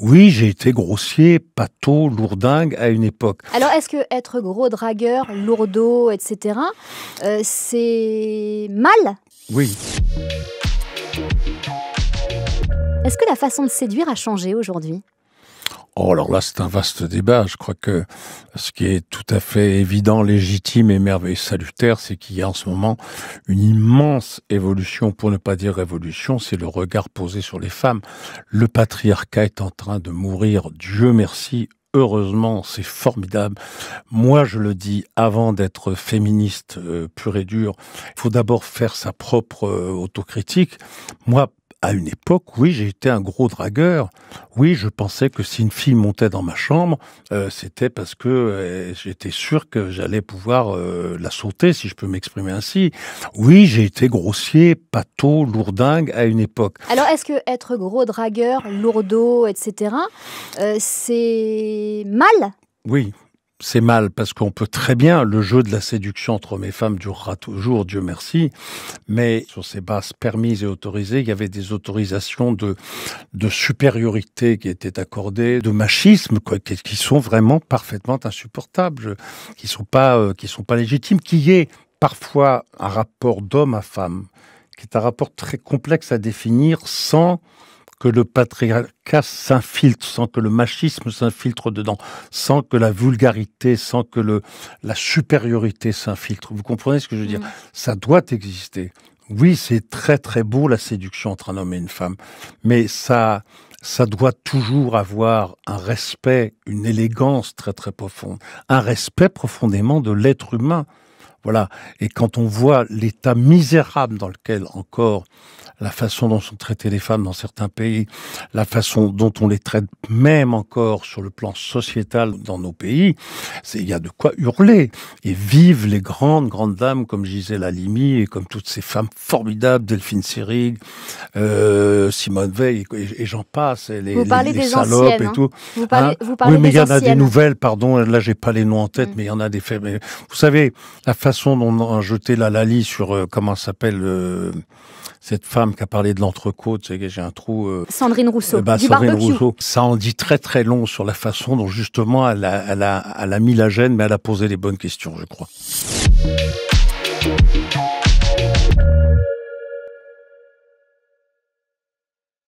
Oui, j'ai été grossier, pâteau, lourdingue à une époque. Alors, est-ce que être gros dragueur, lourdeau, etc., euh, c'est mal Oui. Est-ce que la façon de séduire a changé aujourd'hui Oh, alors là, c'est un vaste débat. Je crois que ce qui est tout à fait évident, légitime et merveilleux salutaire, c'est qu'il y a en ce moment une immense évolution, pour ne pas dire révolution, c'est le regard posé sur les femmes. Le patriarcat est en train de mourir, Dieu merci, heureusement, c'est formidable. Moi, je le dis, avant d'être féministe euh, pur et dur, il faut d'abord faire sa propre euh, autocritique. Moi, à une époque, oui, j'ai été un gros dragueur. Oui, je pensais que si une fille montait dans ma chambre, euh, c'était parce que euh, j'étais sûr que j'allais pouvoir euh, la sauter, si je peux m'exprimer ainsi. Oui, j'ai été grossier, pâteau, lourdingue à une époque. Alors, est-ce que être gros dragueur, lourdeau, etc., c'est mal oui c'est mal parce qu'on peut très bien, le jeu de la séduction entre hommes et femmes durera toujours, Dieu merci, mais sur ces bases permises et autorisées, il y avait des autorisations de, de supériorité qui étaient accordées, de machisme, quoi, qui sont vraiment parfaitement insupportables, qui sont pas, euh, qui sont pas légitimes, qui est parfois un rapport d'homme à femme, qui est un rapport très complexe à définir sans que le patriarcat s'infiltre, sans que le machisme s'infiltre dedans, sans que la vulgarité, sans que le, la supériorité s'infiltre. Vous comprenez ce que je veux dire mm. Ça doit exister. Oui, c'est très très beau la séduction entre un homme et une femme, mais ça, ça doit toujours avoir un respect, une élégance très très profonde, un respect profondément de l'être humain. Voilà. Et quand on voit l'état misérable dans lequel encore la façon dont sont traitées les femmes dans certains pays, la façon dont on les traite même encore sur le plan sociétal dans nos pays, il y a de quoi hurler. Et vivent les grandes, grandes dames comme Gisèle Halimi et comme toutes ces femmes formidables, Delphine Seyrig, euh, Simone Veil et, j'en passe, les, vous parlez des anciennes, et hein. tout. Vous parlez, hein vous oui, mais il y en a des nouvelles, pardon, là j'ai pas les noms en tête, mm. mais il y en a des faits. vous savez, la façon façon dont on a jeté la Lali sur, euh, comment s'appelle euh, cette femme qui a parlé de l'entrecôte, j'ai un trou. Euh, Sandrine Rousseau. Eh ben, Rousseau. Ça en dit très très long sur la façon dont justement elle elle a, elle a mis la gêne, mais elle a posé les bonnes questions, je crois.